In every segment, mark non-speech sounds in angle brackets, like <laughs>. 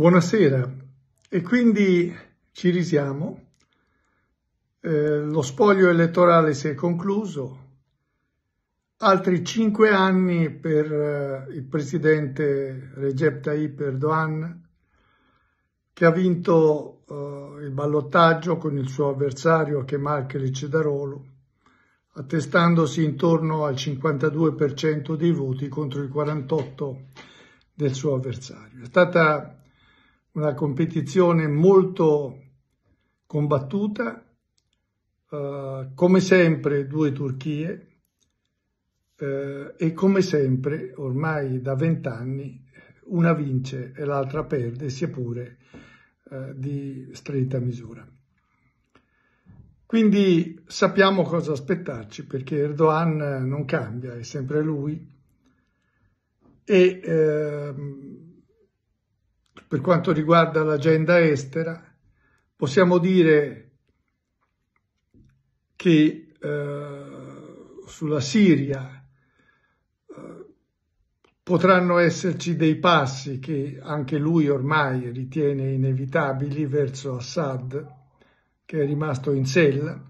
Buonasera e quindi ci risiamo. Eh, lo spoglio elettorale si è concluso, altri cinque anni per eh, il presidente Recep Tayyip Erdogan che ha vinto eh, il ballottaggio con il suo avversario Kemal Kılıçdaroğlu attestandosi intorno al 52% dei voti contro il 48% del suo avversario. È stata una competizione molto combattuta, eh, come sempre due Turchie eh, e come sempre ormai da vent'anni una vince e l'altra perde, sia pure eh, di stretta misura. Quindi sappiamo cosa aspettarci perché Erdogan non cambia, è sempre lui e ehm, per quanto riguarda l'agenda estera, possiamo dire che eh, sulla Siria eh, potranno esserci dei passi che anche lui ormai ritiene inevitabili verso Assad, che è rimasto in sella,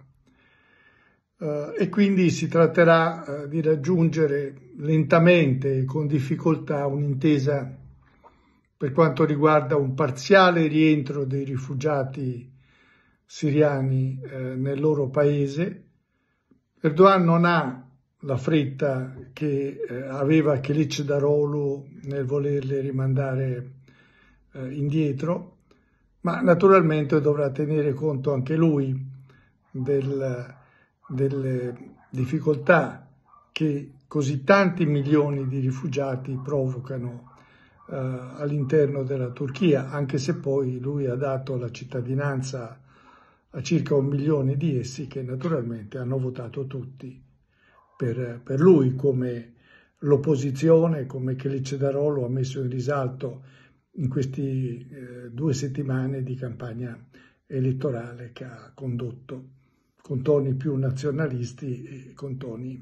eh, e quindi si tratterà eh, di raggiungere lentamente e con difficoltà un'intesa per quanto riguarda un parziale rientro dei rifugiati siriani eh, nel loro paese. Erdogan non ha la fretta che eh, aveva Kilic Darolu nel volerle rimandare eh, indietro, ma naturalmente dovrà tenere conto anche lui del, delle difficoltà che così tanti milioni di rifugiati provocano eh, all'interno della Turchia, anche se poi lui ha dato la cittadinanza a circa un milione di essi che naturalmente hanno votato tutti per, per lui, come l'opposizione, come Celicedarolo ha messo in risalto in queste eh, due settimane di campagna elettorale che ha condotto con toni più nazionalisti e con toni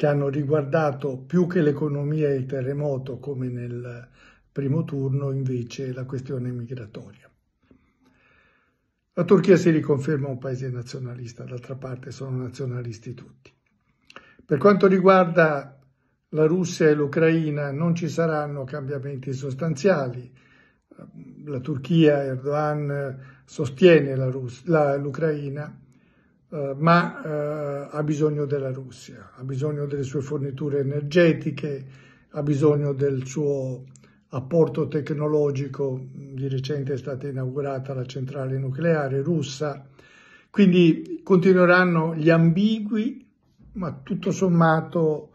che hanno riguardato più che l'economia e il terremoto come nel primo turno invece la questione migratoria. La Turchia si riconferma un paese nazionalista, d'altra parte sono nazionalisti tutti. Per quanto riguarda la Russia e l'Ucraina non ci saranno cambiamenti sostanziali. La Turchia, Erdogan sostiene l'Ucraina eh, ma eh, ha bisogno della Russia, ha bisogno delle sue forniture energetiche, ha bisogno del suo apporto tecnologico. Di recente è stata inaugurata la centrale nucleare russa. Quindi continueranno gli ambigui, ma tutto sommato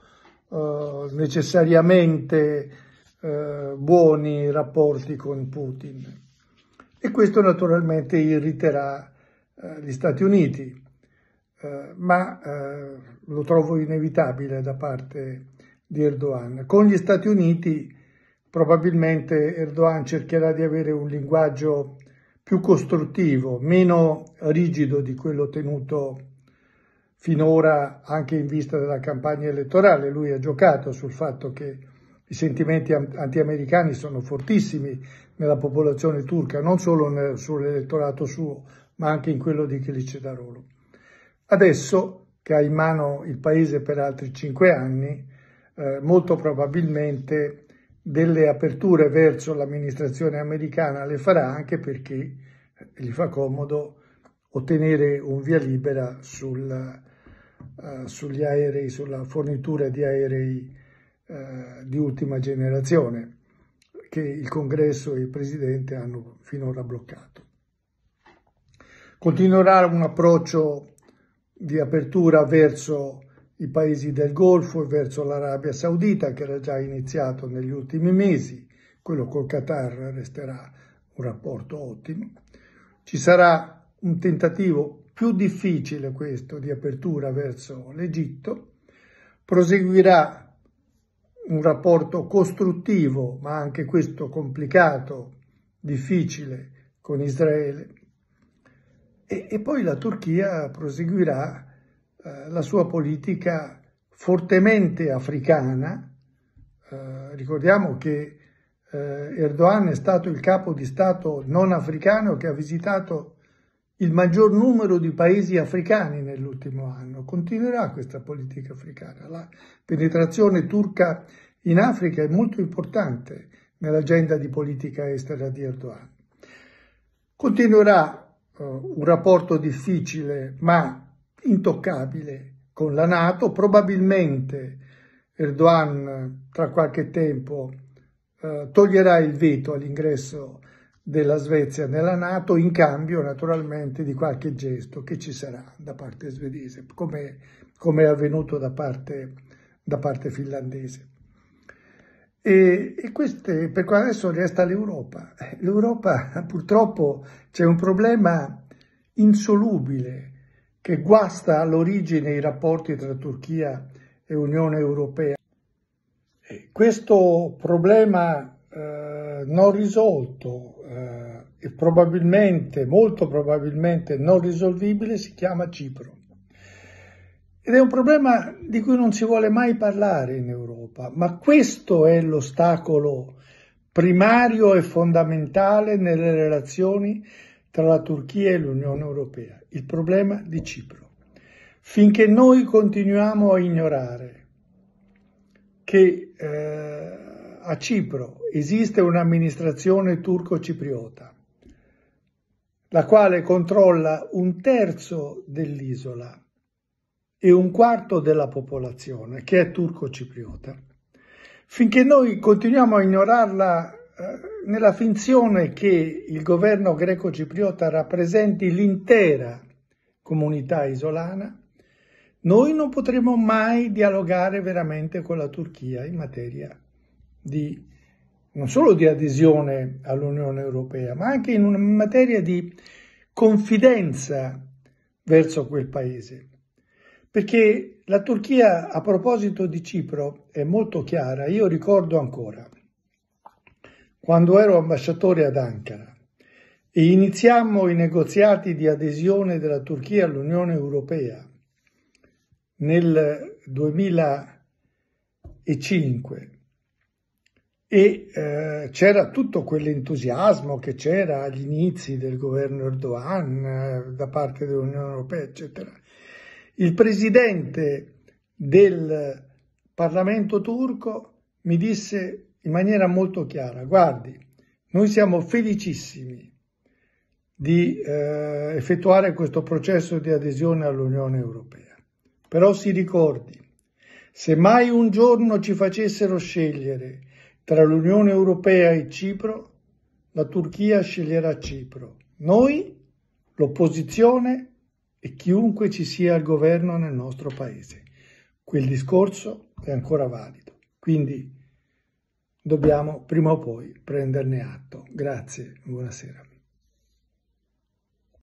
eh, necessariamente eh, buoni rapporti con Putin. E questo naturalmente irriterà eh, gli Stati Uniti. Eh, ma eh, lo trovo inevitabile da parte di Erdogan. Con gli Stati Uniti probabilmente Erdogan cercherà di avere un linguaggio più costruttivo, meno rigido di quello tenuto finora anche in vista della campagna elettorale. Lui ha giocato sul fatto che i sentimenti anti-americani sono fortissimi nella popolazione turca, non solo nel, sull'elettorato suo, ma anche in quello di Kılıçdaroğlu. Adesso che ha in mano il paese per altri cinque anni, eh, molto probabilmente delle aperture verso l'amministrazione americana le farà anche perché eh, gli fa comodo ottenere un via libera sul, uh, sugli aerei, sulla fornitura di aerei uh, di ultima generazione che il congresso e il presidente hanno finora bloccato. Continuerà un approccio di apertura verso i paesi del Golfo e verso l'Arabia Saudita che era già iniziato negli ultimi mesi, quello col Qatar resterà un rapporto ottimo. Ci sarà un tentativo più difficile questo di apertura verso l'Egitto, proseguirà un rapporto costruttivo, ma anche questo complicato, difficile, con Israele e, e poi la Turchia proseguirà eh, la sua politica fortemente africana. Eh, ricordiamo che eh, Erdogan è stato il capo di Stato non africano che ha visitato il maggior numero di paesi africani nell'ultimo anno. Continuerà questa politica africana. La penetrazione turca in Africa è molto importante nell'agenda di politica estera di Erdogan. Continuerà eh, un rapporto difficile ma intoccabile con la Nato, probabilmente Erdogan tra qualche tempo eh, toglierà il veto all'ingresso della Svezia nella Nato in cambio naturalmente di qualche gesto che ci sarà da parte svedese, come, come è avvenuto da parte, da parte finlandese. E, e queste, per cui adesso resta l'Europa. L'Europa <laughs> purtroppo c'è un problema insolubile che guasta all'origine i rapporti tra Turchia e Unione Europea. E questo problema eh, non risolto eh, e probabilmente, molto probabilmente non risolvibile si chiama Cipro. Ed è un problema di cui non si vuole mai parlare in Europa, ma questo è l'ostacolo primario e fondamentale nelle relazioni tra la Turchia e l'Unione Europea, il problema di Cipro. Finché noi continuiamo a ignorare che eh, a Cipro esiste un'amministrazione turco-cipriota, la quale controlla un terzo dell'isola e un quarto della popolazione che è turco-cipriota. Finché noi continuiamo a ignorarla eh, nella finzione che il governo greco-cipriota rappresenti l'intera comunità isolana, noi non potremo mai dialogare veramente con la Turchia in materia di non solo di adesione all'Unione Europea, ma anche in una materia di confidenza verso quel paese. Perché la Turchia a proposito di Cipro è molto chiara, io ricordo ancora quando ero ambasciatore ad Ankara e iniziammo i negoziati di adesione della Turchia all'Unione Europea nel 2005 e eh, c'era tutto quell'entusiasmo che c'era agli inizi del governo Erdogan eh, da parte dell'Unione Europea, eccetera. Il presidente del Parlamento turco mi disse in maniera molto chiara, guardi, noi siamo felicissimi di eh, effettuare questo processo di adesione all'Unione Europea, però si ricordi, se mai un giorno ci facessero scegliere tra l'Unione Europea e Cipro, la Turchia sceglierà Cipro. Noi, l'opposizione, e chiunque ci sia al governo nel nostro paese. Quel discorso è ancora valido, quindi dobbiamo prima o poi prenderne atto. Grazie, buonasera.